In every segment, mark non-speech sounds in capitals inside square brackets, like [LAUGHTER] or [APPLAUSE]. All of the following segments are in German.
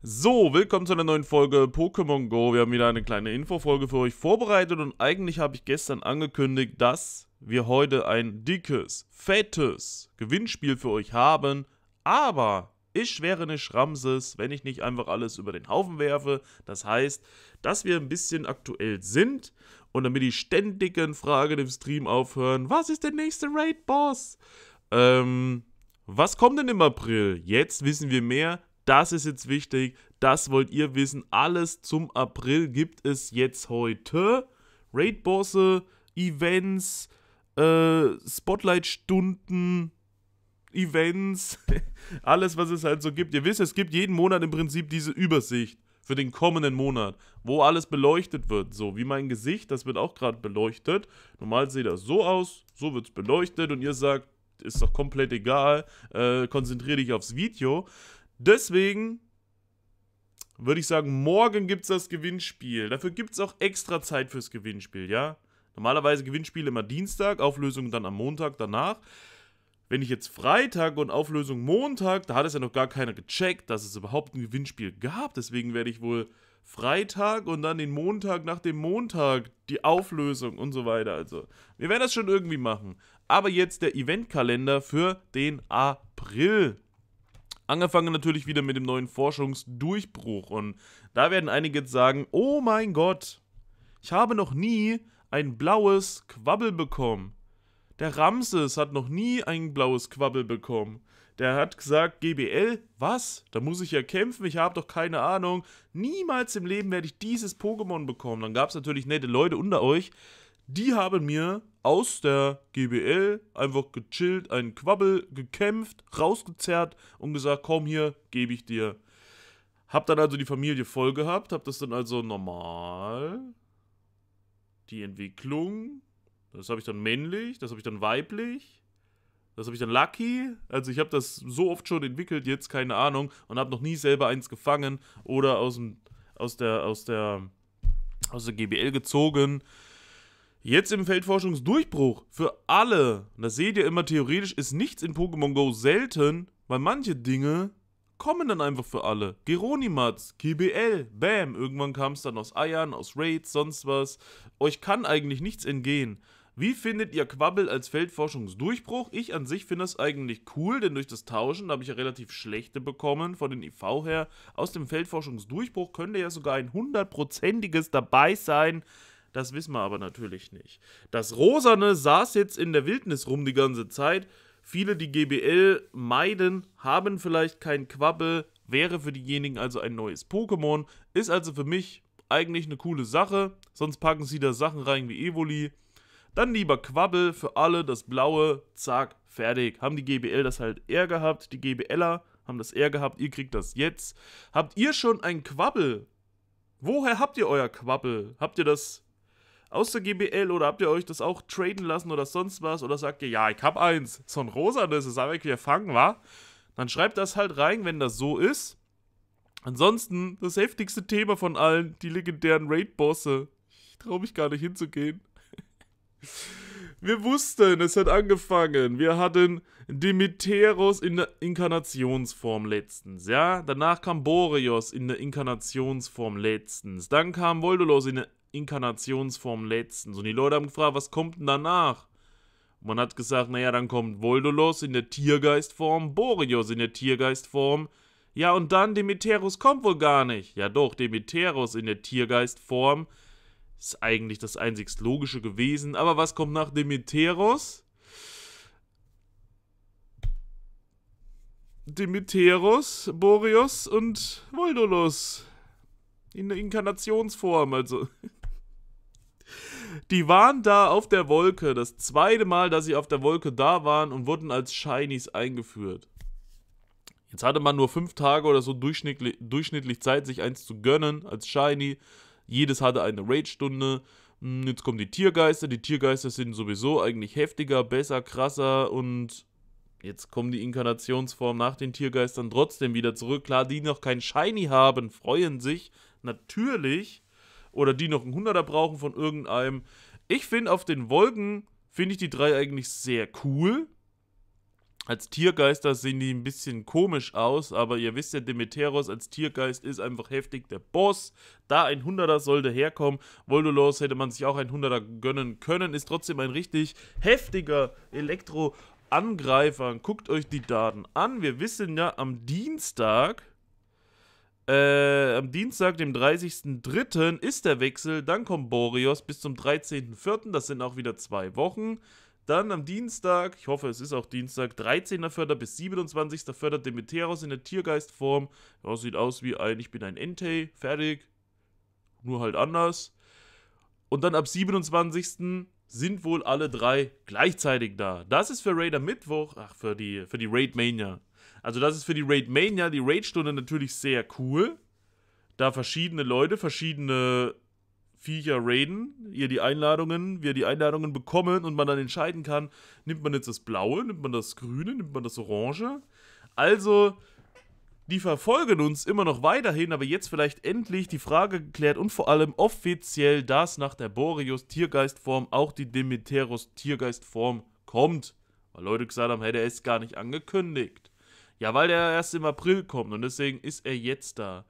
So, willkommen zu einer neuen Folge Pokémon Go. Wir haben wieder eine kleine Infofolge für euch vorbereitet und eigentlich habe ich gestern angekündigt, dass wir heute ein dickes, fettes Gewinnspiel für euch haben. Aber ich wäre nicht Ramses, wenn ich nicht einfach alles über den Haufen werfe. Das heißt, dass wir ein bisschen aktuell sind und damit die ständigen Fragen im Stream aufhören. Was ist der nächste Raid-Boss? Ähm, was kommt denn im April? Jetzt wissen wir mehr. Das ist jetzt wichtig. Das wollt ihr wissen. Alles zum April gibt es jetzt heute. Raid-Bosse, Events, äh, Spotlight-Stunden, Events, [LAUGHS] alles, was es halt so gibt. Ihr wisst, es gibt jeden Monat im Prinzip diese Übersicht für den kommenden Monat, wo alles beleuchtet wird. So wie mein Gesicht, das wird auch gerade beleuchtet. Normal sieht das so aus, so wird es beleuchtet und ihr sagt, ist doch komplett egal, äh, konzentriere dich aufs Video. Deswegen würde ich sagen, morgen gibt es das Gewinnspiel. Dafür gibt es auch extra Zeit fürs Gewinnspiel, ja? Normalerweise Gewinnspiele immer Dienstag, Auflösung dann am Montag danach. Wenn ich jetzt Freitag und Auflösung Montag, da hat es ja noch gar keiner gecheckt, dass es überhaupt ein Gewinnspiel gab. Deswegen werde ich wohl Freitag und dann den Montag nach dem Montag die Auflösung und so weiter. Also, wir werden das schon irgendwie machen. Aber jetzt der Eventkalender für den April. Angefangen natürlich wieder mit dem neuen Forschungsdurchbruch. Und da werden einige jetzt sagen, oh mein Gott, ich habe noch nie ein blaues Quabbel bekommen. Der Ramses hat noch nie ein blaues Quabbel bekommen. Der hat gesagt, GBL, was? Da muss ich ja kämpfen, ich habe doch keine Ahnung. Niemals im Leben werde ich dieses Pokémon bekommen. Dann gab es natürlich nette Leute unter euch, die haben mir aus der GBL einfach gechillt, einen Quabbel gekämpft, rausgezerrt und gesagt, komm hier, gebe ich dir. Hab dann also die Familie voll gehabt, hab das dann also normal, die Entwicklung, das habe ich dann männlich, das habe ich dann weiblich, das habe ich dann Lucky. Also ich habe das so oft schon entwickelt, jetzt keine Ahnung, und habe noch nie selber eins gefangen oder aus, dem, aus, der, aus, der, aus der GBL gezogen. Jetzt im Feldforschungsdurchbruch für alle, das seht ihr immer theoretisch, ist nichts in Pokémon Go selten, weil manche Dinge kommen dann einfach für alle. Geronimats, GBL, Bam, irgendwann kam es dann aus Eiern, aus Raids, sonst was. Euch kann eigentlich nichts entgehen. Wie findet ihr Quabbel als Feldforschungsdurchbruch? Ich an sich finde das eigentlich cool, denn durch das Tauschen habe ich ja relativ schlechte bekommen von den IV her. Aus dem Feldforschungsdurchbruch könnte ja sogar ein hundertprozentiges dabei sein. Das wissen wir aber natürlich nicht. Das Rosane saß jetzt in der Wildnis rum die ganze Zeit. Viele, die GBL meiden, haben vielleicht kein Quabbel, wäre für diejenigen also ein neues Pokémon, ist also für mich eigentlich eine coole Sache, sonst packen sie da Sachen rein wie Evoli. Dann lieber Quabbel für alle, das Blaue, zack, fertig. Haben die GBL das halt eher gehabt, die GBLer haben das eher gehabt, ihr kriegt das jetzt. Habt ihr schon ein Quabbel? Woher habt ihr euer Quabbel? Habt ihr das aus der GBL oder habt ihr euch das auch traden lassen oder sonst was? Oder sagt ihr, ja, ich hab eins, so ein rosanes, das habe ich wir fangen, war? Dann schreibt das halt rein, wenn das so ist. Ansonsten, das heftigste Thema von allen, die legendären Raid-Bosse. Ich traue mich gar nicht hinzugehen. [LAUGHS] Wir wussten, es hat angefangen. Wir hatten Demeteros in der Inkarnationsform letztens, ja? Danach kam Boreos in der Inkarnationsform letztens. Dann kam Voldolos in der Inkarnationsform letzten. Und die Leute haben gefragt, was kommt denn danach? Und man hat gesagt, naja, dann kommt Voldolos in der Tiergeistform, Boreos in der Tiergeistform. Ja, und dann Demeteros kommt wohl gar nicht. Ja doch, Demeteros in der Tiergeistform ist eigentlich das einzigst logische gewesen. Aber was kommt nach Demeteros? Demeteros, Boreos und Voldolos. In der Inkarnationsform, also. [LAUGHS] Die waren da auf der Wolke. Das zweite Mal, dass sie auf der Wolke da waren und wurden als Shinies eingeführt. Jetzt hatte man nur fünf Tage oder so durchschnittlich, durchschnittlich Zeit, sich eins zu gönnen als Shiny. Jedes hatte eine Raid-Stunde. Hm, jetzt kommen die Tiergeister. Die Tiergeister sind sowieso eigentlich heftiger, besser, krasser und jetzt kommen die Inkarnationsformen nach den Tiergeistern trotzdem wieder zurück. Klar, die noch kein Shiny haben, freuen sich natürlich oder die noch einen Hunderter brauchen von irgendeinem. Ich finde auf den Wolken, finde ich die drei eigentlich sehr cool. Als Tiergeister sehen die ein bisschen komisch aus, aber ihr wisst ja, Demeteros als Tiergeist ist einfach heftig der Boss. Da ein Hunderter sollte herkommen. Voldolos hätte man sich auch ein Hunderter gönnen können, ist trotzdem ein richtig heftiger Elektro-Angreifer. Guckt euch die Daten an. Wir wissen ja, am Dienstag äh, am Dienstag, dem 30.03., ist der Wechsel. Dann kommt Boreos bis zum 13.04. Das sind auch wieder zwei Wochen. Dann am Dienstag, ich hoffe, es ist auch Dienstag, 13.04. bis 27.04. Demeteros in der Tiergeistform. Ja, sieht aus wie ein Ich bin ein Entei. Fertig. Nur halt anders. Und dann ab 27. sind wohl alle drei gleichzeitig da. Das ist für Raider Mittwoch, ach, für die, für die Raid Mania also das ist für die Raid Mania, die Raid-Stunde natürlich sehr cool. Da verschiedene Leute, verschiedene Viecher raiden, ihr die Einladungen, wir die Einladungen bekommen und man dann entscheiden kann, nimmt man jetzt das Blaue, nimmt man das Grüne, nimmt man das Orange. Also, die verfolgen uns immer noch weiterhin, aber jetzt vielleicht endlich die Frage geklärt und vor allem offiziell, dass nach der Boreus-Tiergeistform auch die Demeteros-Tiergeistform kommt. Weil Leute gesagt haben, hey, der ist gar nicht angekündigt. Ja, weil der erst im April kommt und deswegen ist er jetzt da.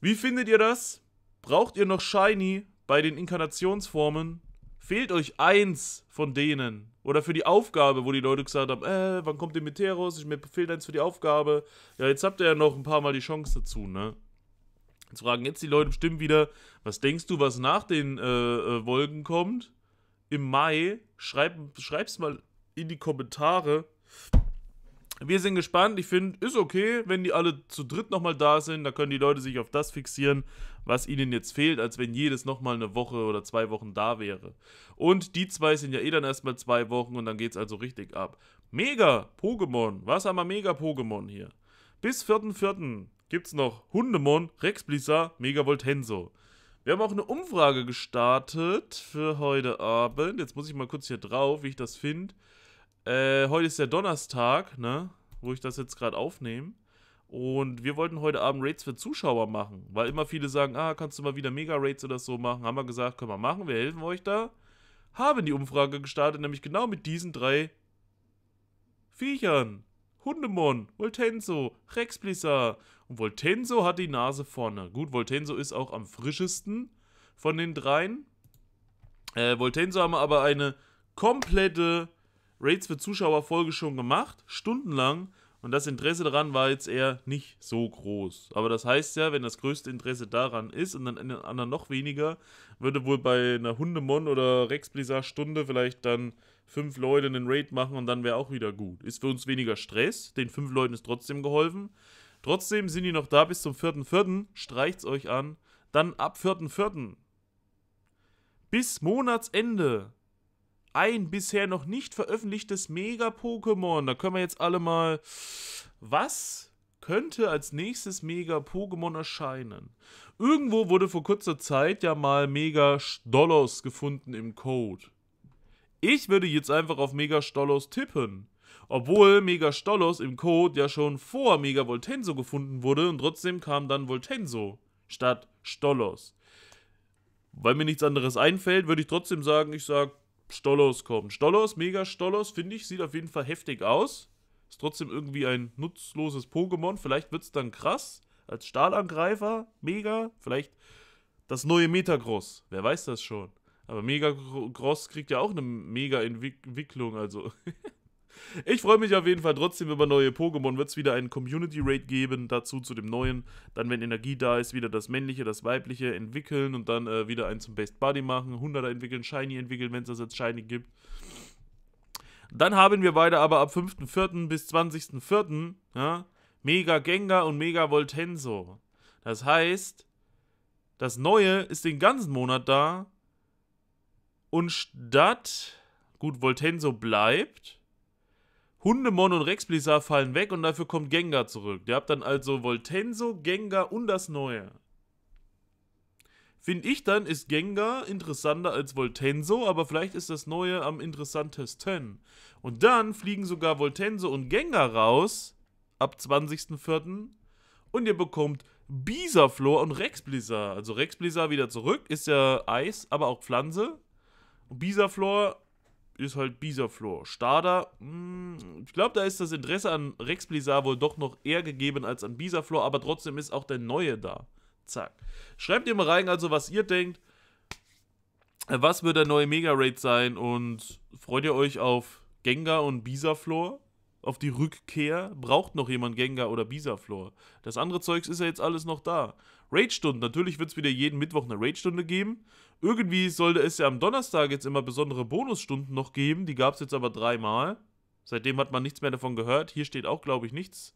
Wie findet ihr das? Braucht ihr noch Shiny bei den Inkarnationsformen? Fehlt euch eins von denen? Oder für die Aufgabe, wo die Leute gesagt haben, äh, wann kommt der Meteoros? mir fehlt eins für die Aufgabe. Ja, jetzt habt ihr ja noch ein paar Mal die Chance dazu, ne? Jetzt fragen jetzt die Leute bestimmt wieder, was denkst du, was nach den äh, äh, Wolken kommt? Im Mai? Schreib, schreib's mal in die Kommentare wir sind gespannt. Ich finde, ist okay, wenn die alle zu dritt nochmal da sind. Da können die Leute sich auf das fixieren, was ihnen jetzt fehlt, als wenn jedes nochmal eine Woche oder zwei Wochen da wäre. Und die zwei sind ja eh dann erstmal zwei Wochen und dann geht es also richtig ab. Mega Pokémon. Was haben wir Mega Pokémon hier? Bis 4.4. es noch Hundemon, Rexblisa, Mega Voltenso. Wir haben auch eine Umfrage gestartet für heute Abend. Jetzt muss ich mal kurz hier drauf, wie ich das finde. Äh, heute ist der Donnerstag, ne? Wo ich das jetzt gerade aufnehme. Und wir wollten heute Abend Raids für Zuschauer machen, weil immer viele sagen, ah, kannst du mal wieder Mega-Raids oder so machen. Haben wir gesagt, können wir machen, wir helfen euch da. Haben die Umfrage gestartet, nämlich genau mit diesen drei Viechern. Hundemon, Voltenso, Rexblissar. Und Voltenso hat die Nase vorne. Gut, Voltenso ist auch am frischesten von den dreien. Äh, Voltenso haben wir aber eine komplette Raids für Zuschauerfolge schon gemacht, stundenlang. Und das Interesse daran war jetzt eher nicht so groß. Aber das heißt ja, wenn das größte Interesse daran ist und dann in den anderen noch weniger, würde wohl bei einer Hundemon oder Rex Blizzard Stunde vielleicht dann fünf Leute einen Raid machen und dann wäre auch wieder gut. Ist für uns weniger Stress, den fünf Leuten ist trotzdem geholfen. Trotzdem sind die noch da bis zum 4.4., streicht's euch an. Dann ab 4.4. Bis Monatsende ein bisher noch nicht veröffentlichtes Mega-Pokémon. Da können wir jetzt alle mal. Was könnte als nächstes Mega-Pokémon erscheinen? Irgendwo wurde vor kurzer Zeit ja mal Mega-Stolos gefunden im Code. Ich würde jetzt einfach auf Mega-Stolos tippen. Obwohl Mega-Stolos im Code ja schon vor Mega-Voltenso gefunden wurde und trotzdem kam dann Voltenso statt Stolos. Weil mir nichts anderes einfällt, würde ich trotzdem sagen, ich sage Stollos kommt. Stollos, mega Stollos, finde ich. Sieht auf jeden Fall heftig aus. Ist trotzdem irgendwie ein nutzloses Pokémon. Vielleicht wird es dann krass. Als Stahlangreifer, mega. Vielleicht das neue Metagross. Wer weiß das schon. Aber Megagross kriegt ja auch eine mega Entwicklung. Also [LAUGHS] Ich freue mich auf jeden Fall trotzdem über neue Pokémon. Wird es wieder einen Community Raid geben, dazu zu dem neuen. Dann, wenn Energie da ist, wieder das männliche, das weibliche entwickeln und dann äh, wieder einen zum Best Buddy machen. 100er entwickeln, Shiny entwickeln, wenn es das jetzt Shiny gibt. Dann haben wir weiter aber ab 5.4. bis 20.4. Ja, Mega Gengar und Mega Voltenso. Das heißt, das Neue ist den ganzen Monat da. Und statt, gut, Voltenso bleibt, Hundemon und Rex Blizzard fallen weg und dafür kommt Gengar zurück. Ihr habt dann also Voltenso, Gengar und das Neue. Finde ich dann, ist Gengar interessanter als Voltenso, aber vielleicht ist das Neue am interessantesten. Und dann fliegen sogar Voltenso und Gengar raus ab 20.04. Und ihr bekommt Bisaflor und Rex Blizzard. Also Rex Blizzard wieder zurück, ist ja Eis, aber auch Pflanze. Und Bisaflor ist halt Bisaflor. Starder, hm, ich glaube, da ist das Interesse an Rex Blizzard wohl doch noch eher gegeben als an Bisaflor, aber trotzdem ist auch der Neue da. Zack. Schreibt ihr mal rein, also was ihr denkt. Was wird der neue Mega-Raid sein und freut ihr euch auf Gengar und Bisaflor? Auf die Rückkehr? Braucht noch jemand Gengar oder Bisaflor? Das andere Zeugs ist ja jetzt alles noch da. Raid-Stunden, natürlich wird es wieder jeden Mittwoch eine Raid-Stunde geben. Irgendwie sollte es ja am Donnerstag jetzt immer besondere Bonusstunden noch geben. Die gab es jetzt aber dreimal. Seitdem hat man nichts mehr davon gehört. Hier steht auch, glaube ich, nichts.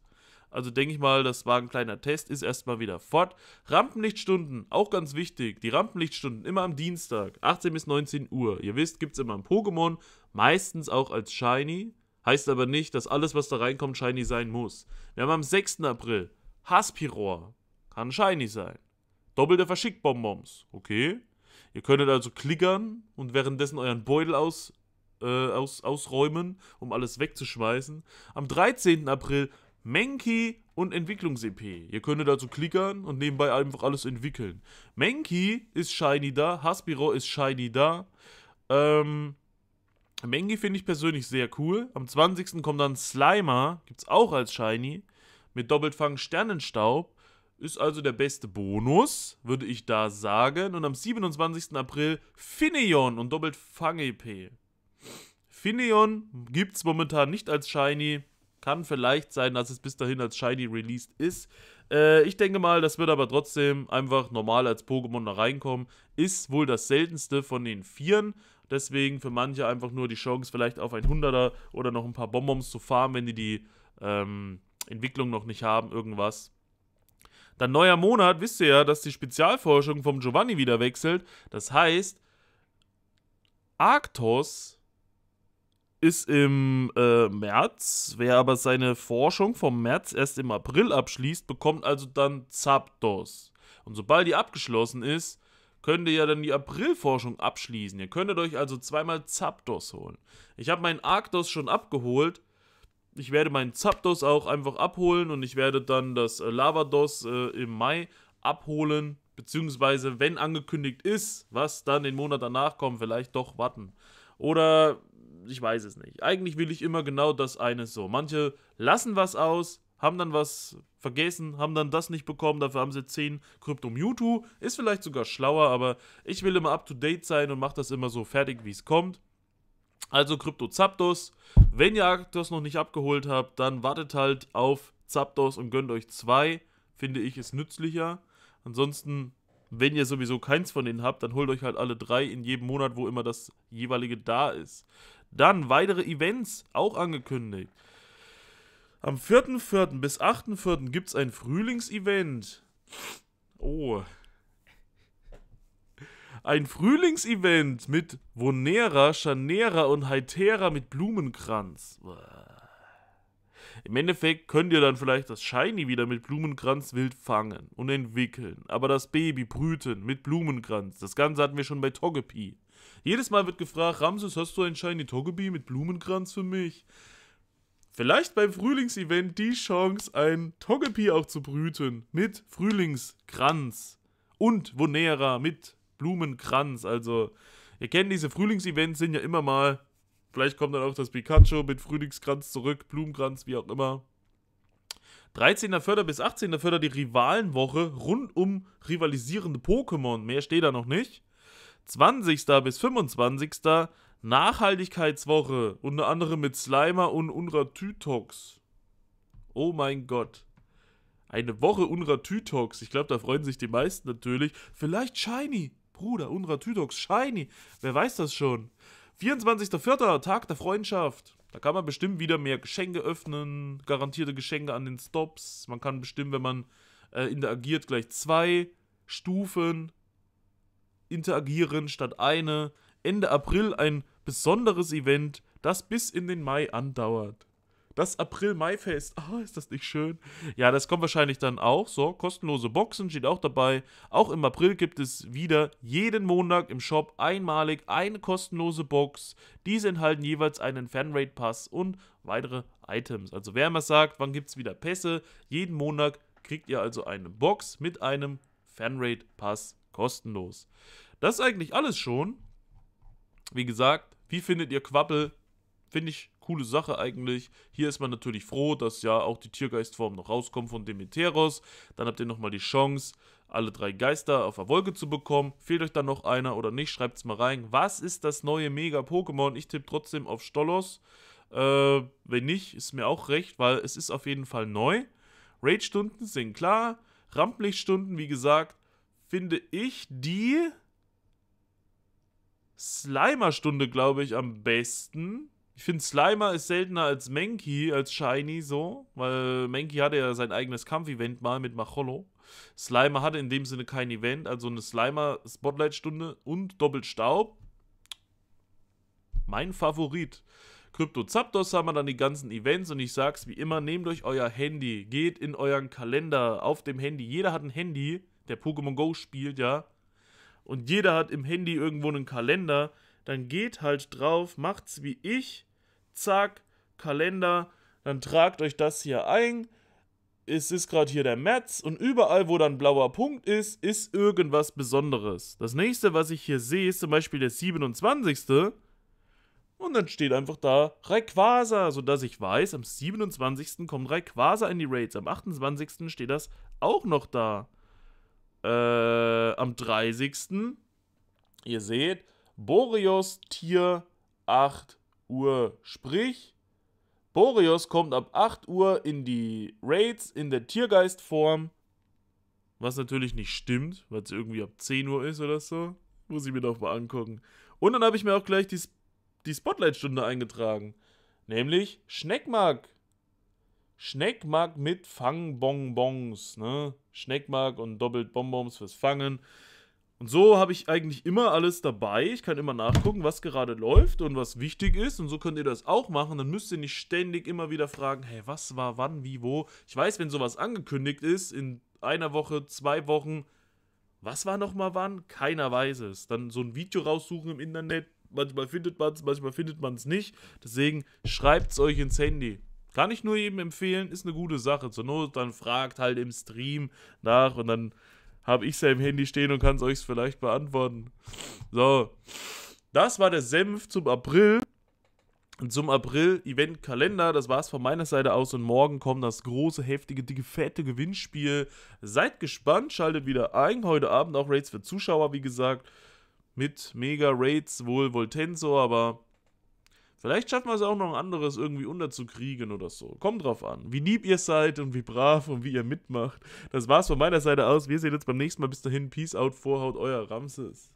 Also denke ich mal, das war ein kleiner Test, ist erstmal wieder fort. Rampenlichtstunden, auch ganz wichtig. Die Rampenlichtstunden immer am Dienstag, 18 bis 19 Uhr. Ihr wisst, gibt es immer ein Pokémon, meistens auch als Shiny. Heißt aber nicht, dass alles, was da reinkommt, Shiny sein muss. Wir haben am 6. April Haspirohr, kann Shiny sein. Doppelte Verschickbonbons, okay. Ihr könntet also klickern und währenddessen euren Beutel aus, äh, aus, ausräumen, um alles wegzuschmeißen. Am 13. April Menki und Entwicklungs-EP. Ihr könntet also klickern und nebenbei einfach alles entwickeln. Menki ist shiny da, Hasbiro ist shiny da. Ähm, Mengi finde ich persönlich sehr cool. Am 20. kommt dann Slimer, gibt es auch als shiny. Mit Doppeltfang Sternenstaub. Ist also der beste Bonus, würde ich da sagen. Und am 27. April Finneon und doppelt Fang-EP. Fineon gibt es momentan nicht als Shiny. Kann vielleicht sein, dass es bis dahin als Shiny released ist. Äh, ich denke mal, das wird aber trotzdem einfach normal als Pokémon da reinkommen. Ist wohl das seltenste von den Vieren. Deswegen für manche einfach nur die Chance, vielleicht auf ein Hunderter oder noch ein paar Bonbons zu farmen, wenn die die ähm, Entwicklung noch nicht haben, irgendwas. Dann neuer Monat, wisst ihr ja, dass die Spezialforschung vom Giovanni wieder wechselt. Das heißt, Arktos ist im äh, März. Wer aber seine Forschung vom März erst im April abschließt, bekommt also dann Zapdos. Und sobald die abgeschlossen ist, könnt ihr ja dann die Aprilforschung abschließen. Ihr könntet euch also zweimal Zapdos holen. Ich habe meinen Arktos schon abgeholt ich werde meinen Zapdos auch einfach abholen und ich werde dann das äh, Lavados äh, im Mai abholen, beziehungsweise wenn angekündigt ist, was dann den Monat danach kommt, vielleicht doch warten. Oder ich weiß es nicht. Eigentlich will ich immer genau das eine so. Manche lassen was aus, haben dann was vergessen, haben dann das nicht bekommen, dafür haben sie 10 Krypto Mewtwo. Ist vielleicht sogar schlauer, aber ich will immer up to date sein und mache das immer so fertig, wie es kommt. Also Krypto Zapdos. Wenn ihr Arctos noch nicht abgeholt habt, dann wartet halt auf Zapdos und gönnt euch zwei. Finde ich, ist nützlicher. Ansonsten, wenn ihr sowieso keins von denen habt, dann holt euch halt alle drei in jedem Monat, wo immer das jeweilige da ist. Dann weitere Events, auch angekündigt. Am 4.4. bis 8.4. gibt es ein Frühlingsevent. Oh, ein Frühlingsevent mit Vonera, Chanera und Hytera mit Blumenkranz. Im Endeffekt könnt ihr dann vielleicht das Shiny wieder mit Blumenkranz wild fangen und entwickeln. Aber das Baby brüten mit Blumenkranz. Das Ganze hatten wir schon bei Togepi. Jedes Mal wird gefragt, Ramses, hast du ein Shiny Togepi mit Blumenkranz für mich? Vielleicht beim Frühlingsevent die Chance, ein Togepi auch zu brüten mit Frühlingskranz und Vonera mit Blumenkranz. Also, ihr kennt diese Frühlingsevents, sind ja immer mal. Vielleicht kommt dann auch das Pikachu mit Frühlingskranz zurück, Blumenkranz, wie auch immer. 13. Förder bis 18. Förder die Rivalenwoche rund um rivalisierende Pokémon. Mehr steht da noch nicht. 20. bis 25. Nachhaltigkeitswoche, unter anderem mit Slimer und Unratytox. Oh mein Gott. Eine Woche Unratytox. Ich glaube, da freuen sich die meisten natürlich. Vielleicht Shiny. Bruder, Unra Tydox, Shiny, wer weiß das schon? 24.04., Tag der Freundschaft. Da kann man bestimmt wieder mehr Geschenke öffnen, garantierte Geschenke an den Stops. Man kann bestimmt, wenn man äh, interagiert, gleich zwei Stufen interagieren statt eine. Ende April ein besonderes Event, das bis in den Mai andauert. Das April-Mai-Fest. Ah, oh, ist das nicht schön? Ja, das kommt wahrscheinlich dann auch. So, kostenlose Boxen steht auch dabei. Auch im April gibt es wieder jeden Montag im Shop einmalig eine kostenlose Box. Diese enthalten jeweils einen Fanrate-Pass und weitere Items. Also, wer immer sagt, wann gibt es wieder Pässe? Jeden Montag kriegt ihr also eine Box mit einem Fanrate-Pass kostenlos. Das ist eigentlich alles schon. Wie gesagt, wie findet ihr Quappel? Finde ich coole Sache eigentlich. Hier ist man natürlich froh, dass ja auch die Tiergeistform noch rauskommt von Demeteros. Dann habt ihr nochmal die Chance, alle drei Geister auf der Wolke zu bekommen. Fehlt euch dann noch einer oder nicht, schreibt es mal rein. Was ist das neue Mega-Pokémon? Ich tippe trotzdem auf Stolos. Äh, wenn nicht, ist mir auch recht, weil es ist auf jeden Fall neu. Raid-Stunden sind klar. Rampenlichtstunden, wie gesagt, finde ich die Slimer-Stunde, glaube ich, am besten. Ich finde, Slimer ist seltener als Menki, als Shiny so, weil Menki hatte ja sein eigenes Kampfevent mal mit Macholo. Slimer hatte in dem Sinne kein Event, also eine Slimer-Spotlight-Stunde und Doppelstaub. Mein Favorit. Krypto Zapdos haben wir dann die ganzen Events und ich sag's wie immer, nehmt euch euer Handy, geht in euren Kalender auf dem Handy. Jeder hat ein Handy, der Pokémon Go spielt, ja. Und jeder hat im Handy irgendwo einen Kalender. Dann geht halt drauf, macht's wie ich zack, Kalender, dann tragt euch das hier ein. Es ist gerade hier der März und überall, wo dann blauer Punkt ist, ist irgendwas Besonderes. Das nächste, was ich hier sehe, ist zum Beispiel der 27. Und dann steht einfach da Rayquaza, sodass ich weiß, am 27. kommt Rayquaza in die Raids. Am 28. steht das auch noch da. Äh, am 30. Ihr seht, Boreos Tier 8 Uhr. Sprich, Boreos kommt ab 8 Uhr in die Raids in der Tiergeistform. Was natürlich nicht stimmt, weil es irgendwie ab 10 Uhr ist oder so. Muss ich mir doch mal angucken. Und dann habe ich mir auch gleich die, die Spotlight-Stunde eingetragen. Nämlich Schneckmark. Schneckmark mit Fangbonbons. Ne? Schneckmark und doppelt Bonbons fürs Fangen. Und so habe ich eigentlich immer alles dabei. Ich kann immer nachgucken, was gerade läuft und was wichtig ist. Und so könnt ihr das auch machen. Dann müsst ihr nicht ständig immer wieder fragen, hey, was war wann, wie, wo. Ich weiß, wenn sowas angekündigt ist, in einer Woche, zwei Wochen, was war nochmal wann? Keiner weiß es. Dann so ein Video raussuchen im Internet. Manchmal findet man es, manchmal findet man es nicht. Deswegen schreibt es euch ins Handy. Kann ich nur jedem empfehlen, ist eine gute Sache. Zur Not, dann fragt halt im Stream nach und dann habe ich es ja im Handy stehen und kann es euch vielleicht beantworten. So, das war der Senf zum April. zum April-Event-Kalender, das war es von meiner Seite aus und morgen kommt das große, heftige, dicke, fette Gewinnspiel. Seid gespannt, schaltet wieder ein. Heute Abend auch Raids für Zuschauer, wie gesagt, mit Mega-Raids, wohl Voltenso, aber Vielleicht schaffen wir es auch noch ein anderes irgendwie unterzukriegen oder so. Kommt drauf an, wie lieb ihr seid und wie brav und wie ihr mitmacht. Das war's von meiner Seite aus. Wir sehen uns beim nächsten Mal. Bis dahin, Peace out, Vorhaut, euer Ramses.